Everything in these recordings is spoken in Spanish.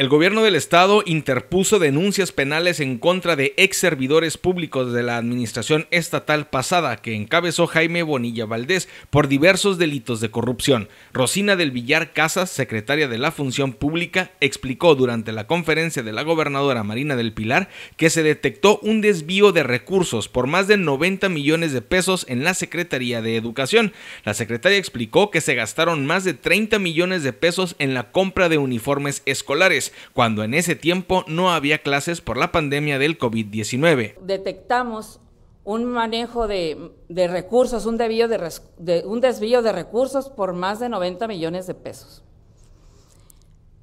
El gobierno del estado interpuso denuncias penales en contra de ex servidores públicos de la administración estatal pasada que encabezó Jaime Bonilla Valdés por diversos delitos de corrupción. Rosina del Villar Casas, secretaria de la Función Pública, explicó durante la conferencia de la gobernadora Marina del Pilar que se detectó un desvío de recursos por más de 90 millones de pesos en la Secretaría de Educación. La secretaria explicó que se gastaron más de 30 millones de pesos en la compra de uniformes escolares cuando en ese tiempo no había clases por la pandemia del COVID-19. Detectamos un manejo de, recursos, un de, un desvío de recursos por más de 90 millones de pesos.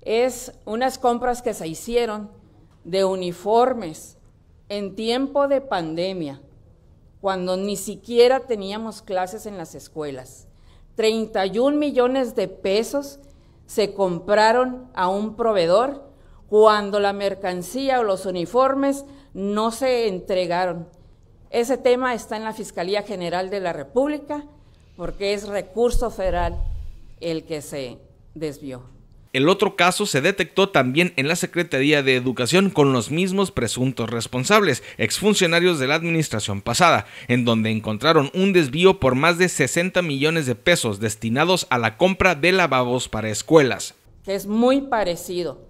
Es unas compras que se hicieron de uniformes en tiempo de pandemia, cuando ni siquiera teníamos clases en las escuelas. 31 millones de pesos se compraron a un proveedor cuando la mercancía o los uniformes no se entregaron. Ese tema está en la Fiscalía General de la República porque es recurso federal el que se desvió. El otro caso se detectó también en la Secretaría de Educación con los mismos presuntos responsables, exfuncionarios de la administración pasada, en donde encontraron un desvío por más de 60 millones de pesos destinados a la compra de lavabos para escuelas. es muy parecido.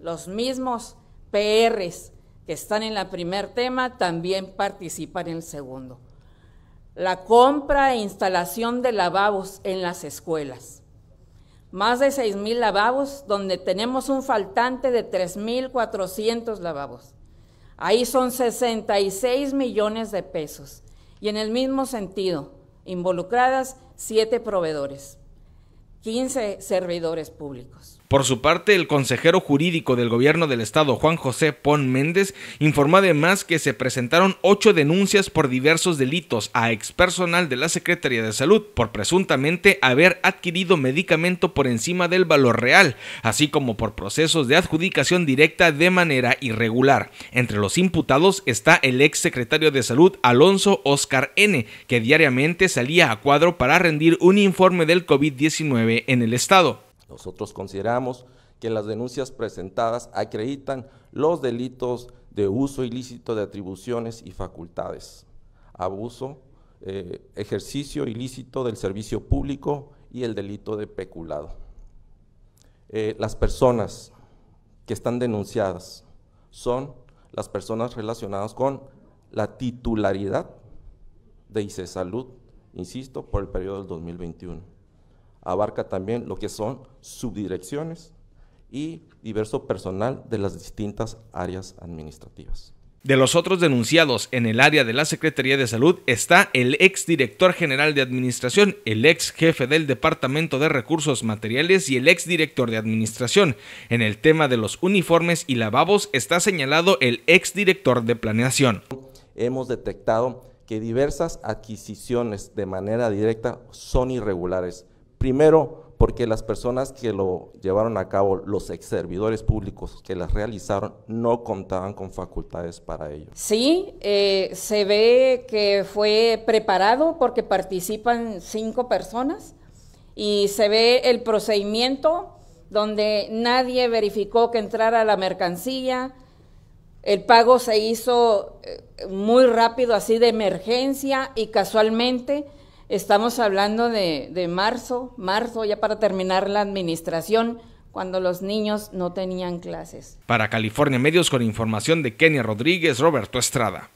Los mismos PRs que están en el primer tema también participan en el segundo. La compra e instalación de lavabos en las escuelas más de mil lavabos, donde tenemos un faltante de 3.400 lavabos. Ahí son 66 millones de pesos. Y en el mismo sentido, involucradas siete proveedores, 15 servidores públicos. Por su parte, el consejero jurídico del gobierno del estado, Juan José Pon Méndez, informó además que se presentaron ocho denuncias por diversos delitos a expersonal de la Secretaría de Salud por presuntamente haber adquirido medicamento por encima del valor real, así como por procesos de adjudicación directa de manera irregular. Entre los imputados está el ex secretario de Salud Alonso Oscar N., que diariamente salía a cuadro para rendir un informe del COVID-19 en el estado. Nosotros consideramos que las denuncias presentadas acreditan los delitos de uso ilícito de atribuciones y facultades, abuso, eh, ejercicio ilícito del servicio público y el delito de peculado. Eh, las personas que están denunciadas son las personas relacionadas con la titularidad de ICE Salud, insisto, por el periodo del 2021 abarca también lo que son subdirecciones y diverso personal de las distintas áreas administrativas. De los otros denunciados en el área de la Secretaría de Salud está el ex director general de Administración, el ex jefe del Departamento de Recursos Materiales y el ex director de Administración. En el tema de los uniformes y lavabos está señalado el ex director de Planeación. Hemos detectado que diversas adquisiciones de manera directa son irregulares Primero, porque las personas que lo llevaron a cabo, los ex servidores públicos que las realizaron, no contaban con facultades para ello. Sí, eh, se ve que fue preparado porque participan cinco personas y se ve el procedimiento donde nadie verificó que entrara la mercancía, el pago se hizo eh, muy rápido, así de emergencia y casualmente Estamos hablando de, marzo, marzo ya para terminar la administración, cuando los niños no tenían clases. Para California Medios con información de Kenia Rodríguez, Roberto Estrada.